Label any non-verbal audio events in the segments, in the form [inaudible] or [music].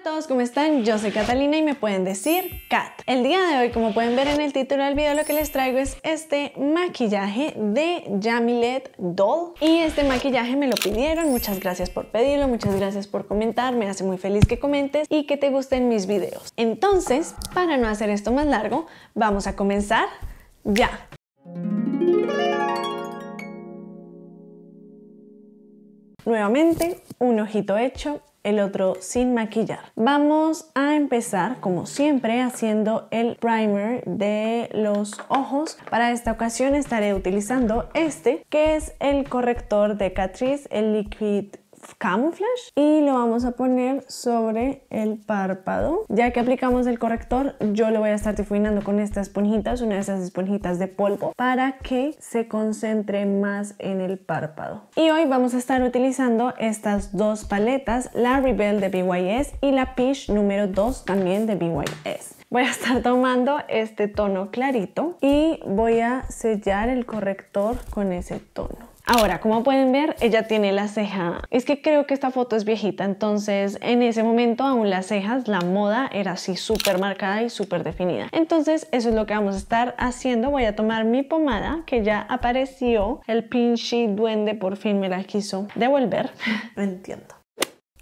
a todos, ¿cómo están? Yo soy Catalina y me pueden decir Cat. El día de hoy, como pueden ver en el título del video, lo que les traigo es este maquillaje de Jamilet Doll. Y este maquillaje me lo pidieron, muchas gracias por pedirlo, muchas gracias por comentar, me hace muy feliz que comentes y que te gusten mis videos. Entonces, para no hacer esto más largo, vamos a comenzar ya. Nuevamente, un ojito hecho el otro sin maquillar. Vamos a empezar como siempre haciendo el primer de los ojos. Para esta ocasión estaré utilizando este que es el corrector de Catrice, el Liquid Camouflage y lo vamos a poner sobre el párpado. Ya que aplicamos el corrector, yo lo voy a estar difuminando con estas esponjitas, una de esas esponjitas de polvo, para que se concentre más en el párpado. Y hoy vamos a estar utilizando estas dos paletas, la Rebel de BYS y la Peach número 2 también de BYS. Voy a estar tomando este tono clarito y voy a sellar el corrector con ese tono. Ahora, como pueden ver, ella tiene la ceja. Es que creo que esta foto es viejita, entonces en ese momento aún las cejas, la moda era así súper marcada y súper definida. Entonces eso es lo que vamos a estar haciendo. Voy a tomar mi pomada que ya apareció. El pinche duende por fin me la quiso devolver. No [laughs] entiendo.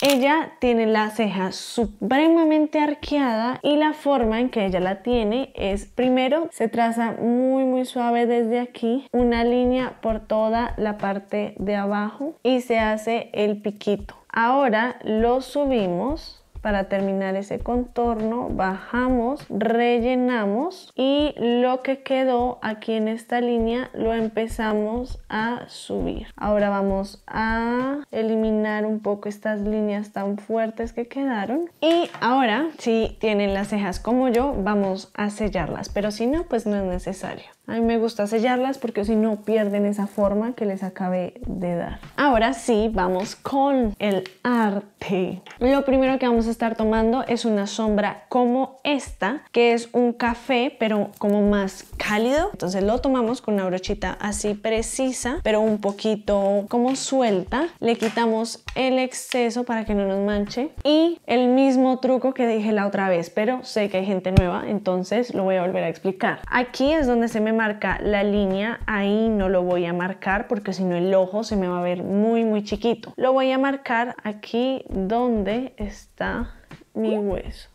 Ella tiene la ceja supremamente arqueada y la forma en que ella la tiene es primero se traza muy muy suave desde aquí una línea por toda la parte de abajo y se hace el piquito. Ahora lo subimos para terminar ese contorno bajamos rellenamos y lo que quedó aquí en esta línea lo empezamos a subir ahora vamos a eliminar un poco estas líneas tan fuertes que quedaron y ahora si tienen las cejas como yo vamos a sellarlas pero si no pues no es necesario a mí me gusta sellarlas porque si no pierden esa forma que les acabé de dar. Ahora sí, vamos con el arte. Lo primero que vamos a estar tomando es una sombra como esta, que es un café, pero como más cálido. Entonces lo tomamos con una brochita así precisa, pero un poquito como suelta. Le quitamos el exceso para que no nos manche. Y el mismo truco que dije la otra vez, pero sé que hay gente nueva, entonces lo voy a volver a explicar. Aquí es donde se me marca la línea, ahí no lo voy a marcar porque si no el ojo se me va a ver muy muy chiquito. Lo voy a marcar aquí donde está mi hueso.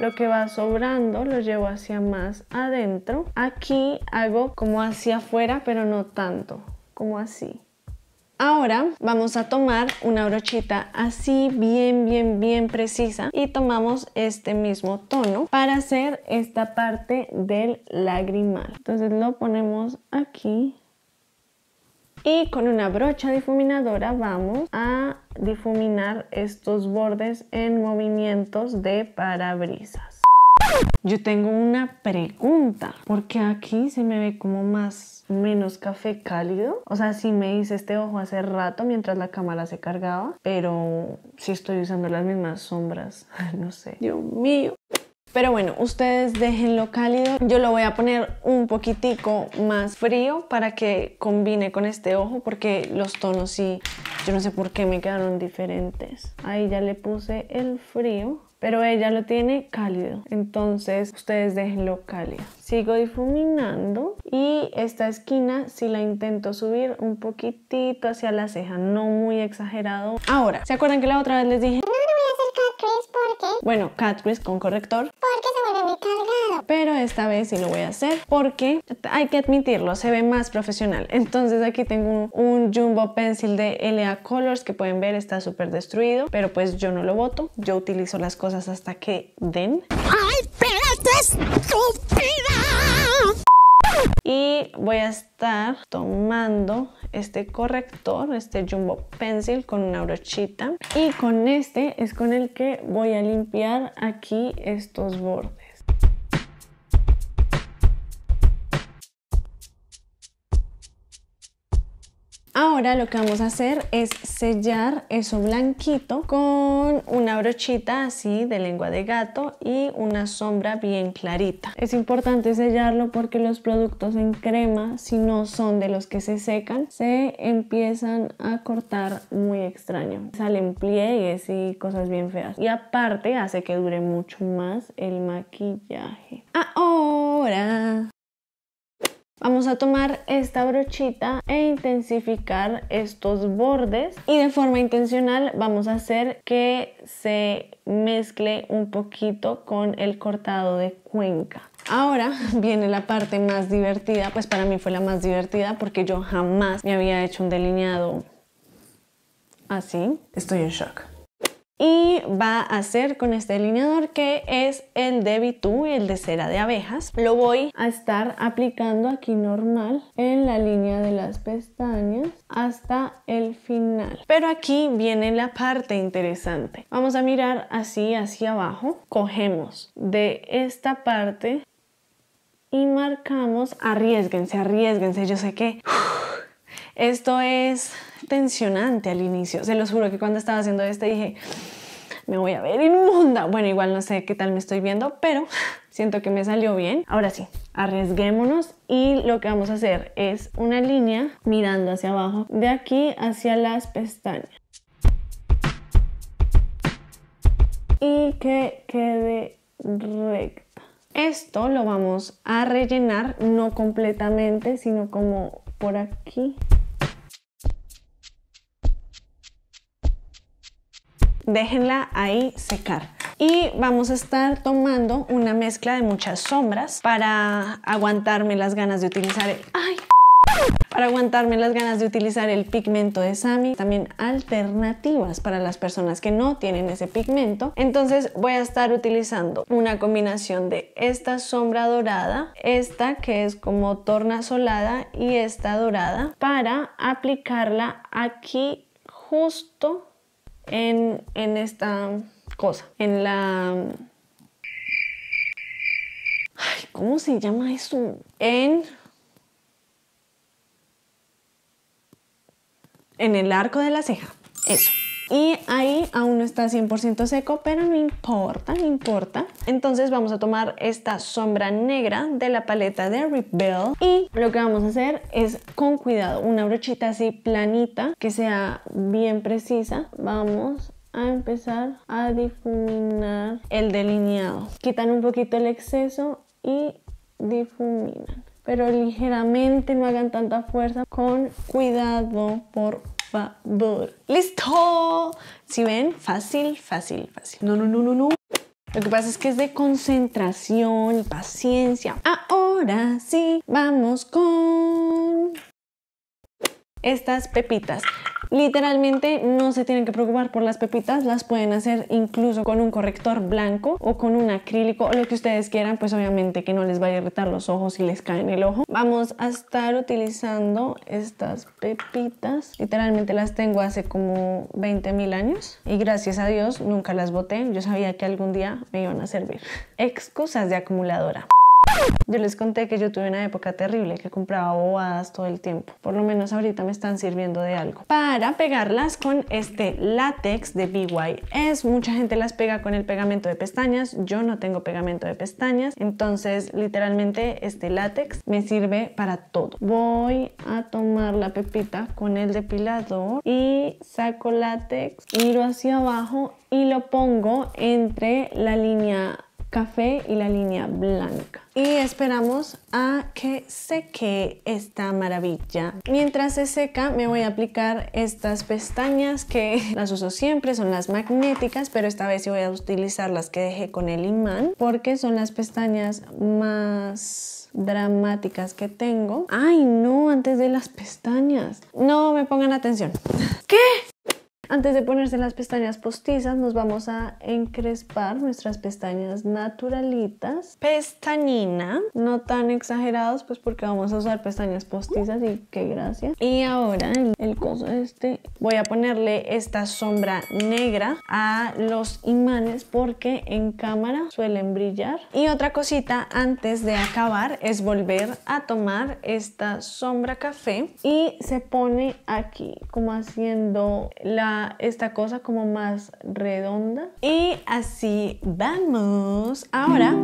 lo que va sobrando lo llevo hacia más adentro. Aquí hago como hacia afuera, pero no tanto, como así. Ahora vamos a tomar una brochita así bien, bien, bien precisa y tomamos este mismo tono para hacer esta parte del lagrimal. Entonces lo ponemos aquí y con una brocha difuminadora vamos a difuminar estos bordes en movimientos de parabrisas. Yo tengo una pregunta, porque aquí se me ve como más, menos café cálido. O sea, sí me hice este ojo hace rato mientras la cámara se cargaba, pero si estoy usando las mismas sombras. [laughs] no sé. Dios mío. Pero bueno, ustedes déjenlo cálido. Yo lo voy a poner un poquitico más frío para que combine con este ojo porque los tonos sí, yo no sé por qué me quedaron diferentes. Ahí ya le puse el frío pero ella lo tiene cálido, entonces ustedes déjenlo cálido. Sigo difuminando y esta esquina si la intento subir un poquitito hacia la ceja, no muy exagerado. Ahora, ¿se acuerdan que la otra vez les dije? No, no voy a hacer cat crease porque... Bueno, cat con corrector. Porque pero esta vez sí lo voy a hacer porque hay que admitirlo, se ve más profesional. Entonces aquí tengo un, Jumbo Pencil de LA Colors que pueden ver está súper destruido, pero pues yo no lo voto. Yo utilizo las cosas hasta que den. ¡Ay, Y voy a estar tomando este corrector, este Jumbo Pencil con una brochita. Y con este es con el que voy a limpiar aquí estos bordes. Ahora lo que vamos a hacer es sellar eso blanquito con una brochita así de lengua de gato y una sombra bien clarita. Es importante sellarlo porque los productos en crema, si no son de los que se secan, se empiezan a cortar muy extraño. Salen pliegues y cosas bien feas. Y aparte hace que dure mucho más el maquillaje. Ahora Vamos a tomar esta brochita e intensificar estos bordes y de forma intencional vamos a hacer que se mezcle un poquito con el cortado de cuenca. Ahora [laughs] viene la parte más divertida, pues para mí fue la más divertida porque yo jamás me había hecho un delineado así. Estoy en shock y va a hacer con este delineador que es el de y el de cera de abejas. Lo voy a estar aplicando aquí normal en la línea de las pestañas hasta el final. Pero aquí viene la parte interesante. Vamos a mirar así hacia abajo. Cogemos de esta parte y marcamos, arriesguense, arriesguense, yo sé qué. Esto es tensionante al inicio. Se los juro que cuando estaba haciendo este dije, me voy a ver inmunda. Bueno, igual no sé qué tal me estoy viendo, pero [laughs] siento que me salió bien. Ahora sí, arriesguémonos y lo que vamos a hacer es una línea mirando hacia abajo, de aquí hacia las pestañas. Y que quede recta. Esto lo vamos a rellenar, no completamente, sino como por aquí. déjenla ahí secar. Y vamos a estar tomando una mezcla de muchas sombras para aguantarme las ganas de utilizar el... ¡Ay! Para aguantarme las ganas de utilizar el pigmento de Sami, también alternativas para las personas que no tienen ese pigmento. Entonces voy a estar utilizando una combinación de esta sombra dorada, esta que es como tornasolada y esta dorada para aplicarla aquí justo en, en esta cosa, en la... ¿Cómo se llama eso? En... En el arco de la ceja. Eso. Y ahí aún no está 100% seco, pero no importa, no importa. Entonces vamos a tomar esta sombra negra de la paleta de Rebel y lo que vamos a hacer es con cuidado, una brochita así planita que sea bien precisa. Vamos a empezar a difuminar el delineado. Quitan un poquito el exceso y difuminan. Pero ligeramente, no hagan tanta fuerza. Con cuidado, por favor. ¡Listo! Si ven, fácil, fácil, fácil. No, no, no, no, no. Lo que pasa es que es de concentración y paciencia. Ahora sí, vamos con estas pepitas. Literalmente no se tienen que preocupar por las pepitas, las pueden hacer incluso con un corrector blanco o con un acrílico o lo que ustedes quieran, pues obviamente que no les vaya a irritar los ojos y les caen en el ojo. Vamos a estar utilizando estas pepitas, literalmente las tengo hace como 20 mil años y gracias a Dios nunca las boté, yo sabía que algún día me iban a servir. [laughs] Excusas de acumuladora. Yo les conté que yo tuve una época terrible que compraba bobadas todo el tiempo. Por lo menos ahorita me están sirviendo de algo. Para pegarlas con este látex de BYS, mucha gente las pega con el pegamento de pestañas. Yo no tengo pegamento de pestañas, entonces literalmente este látex me sirve para todo. Voy a tomar la pepita con el depilador y saco látex, miro hacia abajo y lo pongo entre la línea café y la línea blanca. Y esperamos a que seque esta maravilla. Mientras se seca me voy a aplicar estas pestañas que [laughs] las uso siempre, son las magnéticas, pero esta vez voy a utilizar las que dejé con el imán porque son las pestañas más dramáticas que tengo. ¡Ay no! Antes de las pestañas. No me pongan atención. [laughs] ¿Qué? Antes de ponerse las pestañas postizas, nos vamos a encrespar nuestras pestañas naturalitas. Pestañina, no tan exagerados, pues porque vamos a usar pestañas postizas y qué gracia. Y ahora, el, el coso este, voy a ponerle esta sombra negra a los imanes porque en cámara suelen brillar. Y otra cosita antes de acabar es volver a tomar esta sombra café y se pone aquí como haciendo la esta cosa como más redonda. Y así vamos. Ahora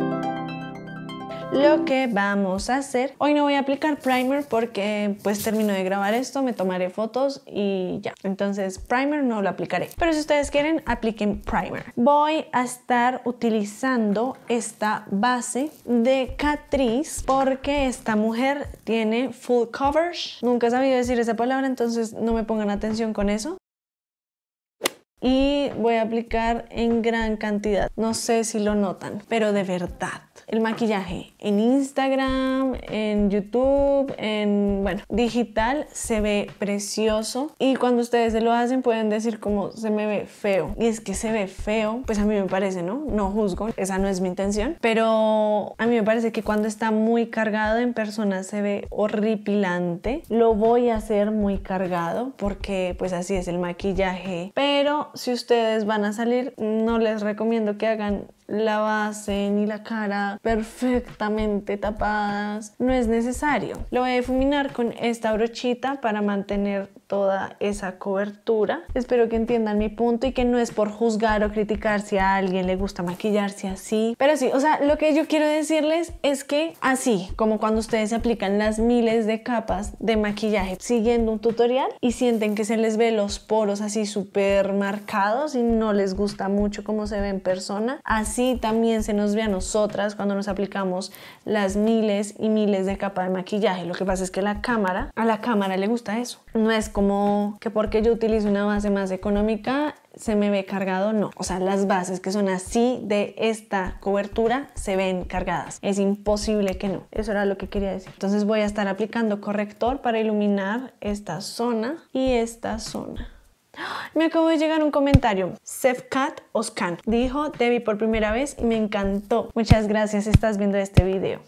lo que vamos a hacer. Hoy no voy a aplicar primer porque pues termino de grabar esto, me tomaré fotos y ya. Entonces primer no lo aplicaré. Pero si ustedes quieren, apliquen primer. Voy a estar utilizando esta base de Catrice porque esta mujer tiene full coverage. Nunca he sabido decir esa palabra, entonces no me pongan atención con eso y voy a aplicar en gran cantidad. No sé si lo notan, pero de verdad el maquillaje en Instagram, en YouTube, en, bueno, digital se ve precioso y cuando ustedes se lo hacen pueden decir como se me ve feo. Y es que se ve feo, pues a mí me parece, ¿no? No juzgo, esa no es mi intención, pero a mí me parece que cuando está muy cargado en persona se ve horripilante. Lo voy a hacer muy cargado porque pues así es el maquillaje. Pero si ustedes van a salir, no les recomiendo que hagan la base ni la cara perfectamente tapadas. No es necesario. Lo voy a difuminar con esta brochita para mantener toda esa cobertura. Espero que entiendan mi punto y que no es por juzgar o criticar si a alguien le gusta maquillarse así. Pero sí, o sea, lo que yo quiero decirles es que así, como cuando ustedes se aplican las miles de capas de maquillaje siguiendo un tutorial y sienten que se les ve los poros así súper marcados y no les gusta mucho cómo se ve en persona, así Así también se nos ve a nosotras cuando nos aplicamos las miles y miles de capas de maquillaje. Lo que pasa es que la cámara, a la cámara le gusta eso. No es como que porque yo utilice una base más económica se me ve cargado, no. O sea, las bases que son así de esta cobertura se ven cargadas. Es imposible que no. Eso era lo que quería decir. Entonces voy a estar aplicando corrector para iluminar esta zona y esta zona. Me acabo de llegar un comentario. Sefcat Oscan dijo, te por primera vez y me encantó. Muchas gracias, estás viendo este video.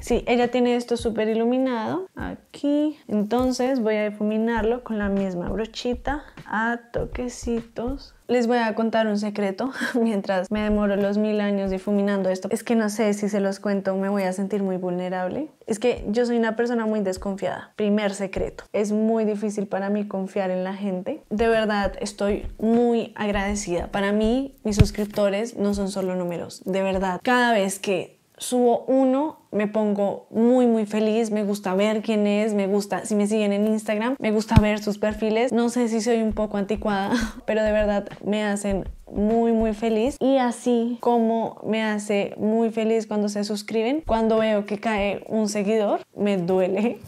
Sí, ella tiene esto súper iluminado aquí. Entonces voy a difuminarlo con la misma brochita a toquecitos les voy a contar un secreto [laughs] mientras me demoro los mil años difuminando esto. Es que no sé si se los cuento, me voy a sentir muy vulnerable. Es que yo soy una persona muy desconfiada. Primer secreto. Es muy difícil para mí confiar en la gente. De verdad, estoy muy agradecida. Para mí, mis suscriptores no son solo números. De verdad, cada vez que subo uno, me pongo muy muy feliz, me gusta ver quién es, me gusta, si me siguen en Instagram, me gusta ver sus perfiles. No sé si soy un poco anticuada, [laughs] pero de verdad me hacen muy muy feliz y así como me hace muy feliz cuando se suscriben, cuando veo que cae un seguidor, me duele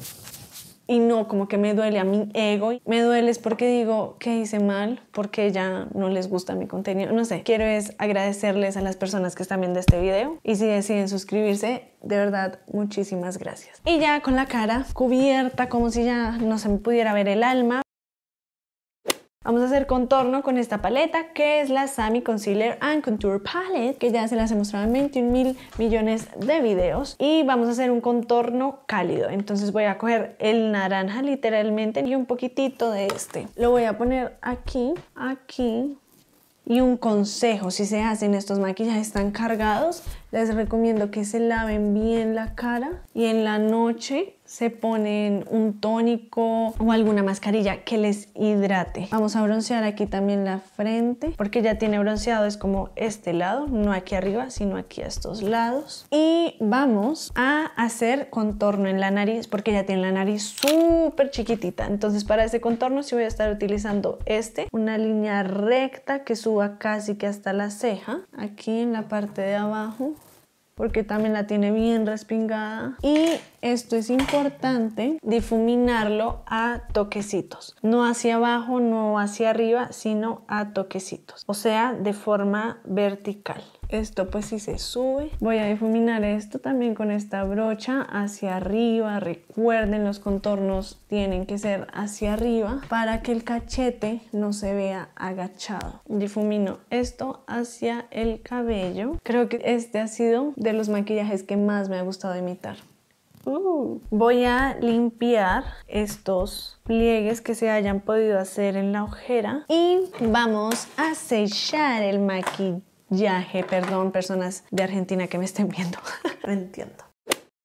y no, como que me duele a mi ego. Me duele es porque digo que hice mal, porque ya no les gusta mi contenido. No sé, quiero es agradecerles a las personas que están viendo este video y si deciden suscribirse, de verdad, muchísimas gracias. Y ya con la cara cubierta, como si ya no se me pudiera ver el alma, Vamos a hacer contorno con esta paleta que es la Sami Concealer and Contour Palette que ya se las he mostrado en 21 mil millones de videos y vamos a hacer un contorno cálido. Entonces voy a coger el naranja literalmente y un poquitito de este. Lo voy a poner aquí, aquí y un consejo, si se hacen estos maquillajes tan cargados, les recomiendo que se laven bien la cara y en la noche se ponen un tónico o alguna mascarilla que les hidrate. Vamos a broncear aquí también la frente porque ya tiene bronceado, es como este lado, no aquí arriba, sino aquí a estos lados. Y vamos a hacer contorno en la nariz porque ya tiene la nariz súper chiquitita. Entonces para este contorno sí voy a estar utilizando este, una línea recta que suba casi que hasta la ceja, aquí en la parte de abajo porque también la tiene bien respingada. Y esto es importante, difuminarlo a toquecitos. No hacia abajo, no hacia arriba, sino a toquecitos. O sea, de forma vertical. Esto pues si se sube. Voy a difuminar esto también con esta brocha hacia arriba. Recuerden los contornos tienen que ser hacia arriba para que el cachete no se vea agachado. Difumino esto hacia el cabello. Creo que este ha sido de los maquillajes que más me ha gustado imitar. Uh. Voy a limpiar estos pliegues que se hayan podido hacer en la ojera y vamos a sellar el maquillaje viaje, perdón, personas de Argentina que me estén viendo. [laughs] entiendo.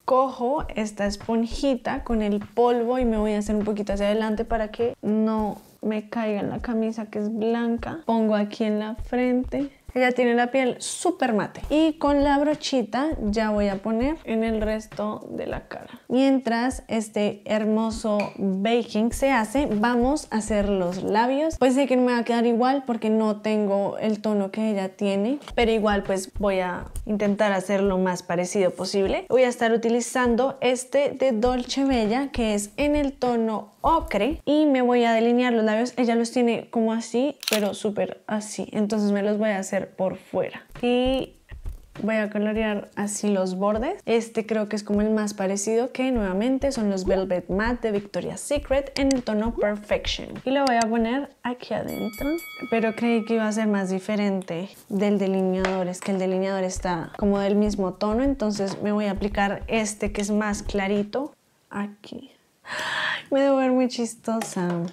Cojo esta esponjita con el polvo y me voy a hacer un poquito hacia adelante para que no me caiga en la camisa que es blanca. Pongo aquí en la frente ella tiene la piel súper mate. Y con la brochita ya voy a poner en el resto de la cara. Mientras este hermoso baking se hace, vamos a hacer los labios. Pues sé que no me va a quedar igual porque no tengo el tono que ella tiene. Pero igual pues voy a intentar hacer lo más parecido posible. Voy a estar utilizando este de Dolce Bella que es en el tono ocre. Y me voy a delinear los labios. Ella los tiene como así, pero súper así. Entonces me los voy a hacer por fuera. Y voy a colorear así los bordes. Este creo que es como el más parecido que nuevamente son los Velvet Matte de Victoria's Secret en el tono Perfection. Y lo voy a poner aquí adentro. Pero creí que iba a ser más diferente del delineador. Es que el delineador está como del mismo tono. Entonces me voy a aplicar este que es más clarito aquí. Me debo ver muy chistosa.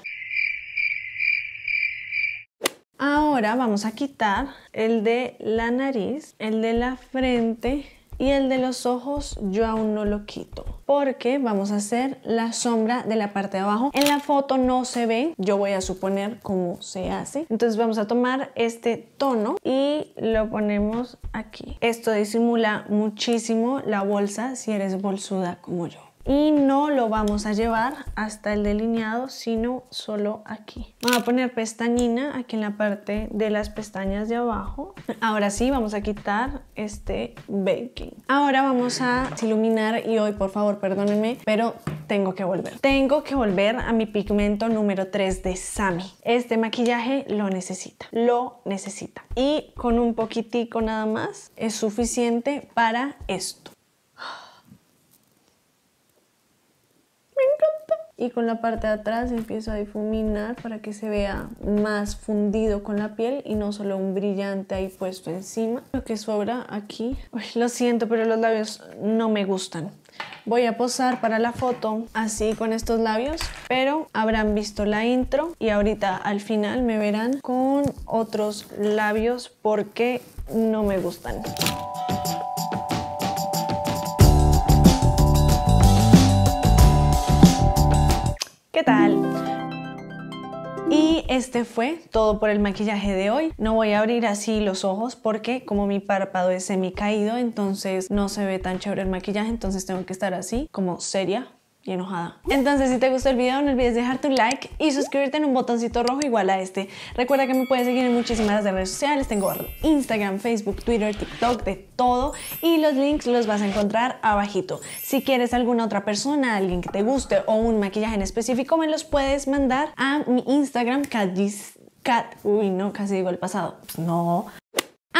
Ahora vamos a quitar el de la nariz, el de la frente y el de los ojos yo aún no lo quito porque vamos a hacer la sombra de la parte de abajo. En la foto no se ve, yo voy a suponer cómo se hace. Entonces vamos a tomar este tono y lo ponemos aquí. Esto disimula muchísimo la bolsa si eres bolsuda como yo y no lo vamos a llevar hasta el delineado sino solo aquí vamos a poner pestañina aquí en la parte de las pestañas de abajo ahora sí vamos a quitar este baking ahora vamos a iluminar y hoy por favor perdónenme pero tengo que volver tengo que volver a mi pigmento número 3 de Sami este maquillaje lo necesita lo necesita y con un poquitico nada más es suficiente para esto y con la parte de atrás empiezo a difuminar para que se vea más fundido con la piel y no solo un brillante ahí puesto encima. Lo que sobra aquí, lo siento pero los labios no me gustan. Voy a posar para la foto así con estos labios, pero habrán visto la intro y ahorita al final me verán con otros labios porque no me gustan. ¿Qué tal? Y este fue todo por el maquillaje de hoy. No voy a abrir así los ojos porque como mi párpado es semi caído, entonces no se ve tan chévere el maquillaje, entonces tengo que estar así, como seria, enojada. Entonces, si te gustó el video, no olvides dejar tu like y suscribirte en un botoncito rojo igual a este. Recuerda que me puedes seguir en muchísimas redes sociales. Tengo Instagram, Facebook, Twitter, TikTok, de todo. Y los links los vas a encontrar abajito. Si quieres alguna otra persona, alguien que te guste o un maquillaje en específico, me los puedes mandar a mi Instagram, Cat... uy, no, casi digo el pasado. Pues no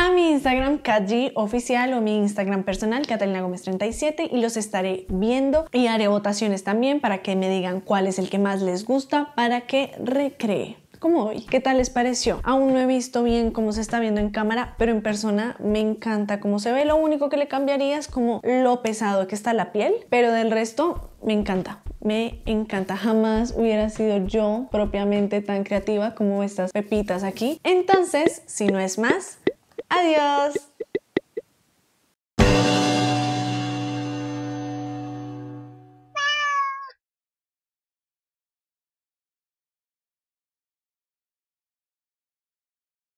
a mi Instagram KG oficial o mi Instagram personal Catalina Gómez 37 y los estaré viendo y haré votaciones también para que me digan cuál es el que más les gusta para que recree como hoy. ¿Qué tal les pareció? Aún no he visto bien cómo se está viendo en cámara, pero en persona me encanta cómo se ve. Lo único que le cambiaría es como lo pesado que está la piel, pero del resto me encanta. Me encanta, jamás hubiera sido yo propiamente tan creativa como estas pepitas aquí. Entonces, si no es más, Adiós.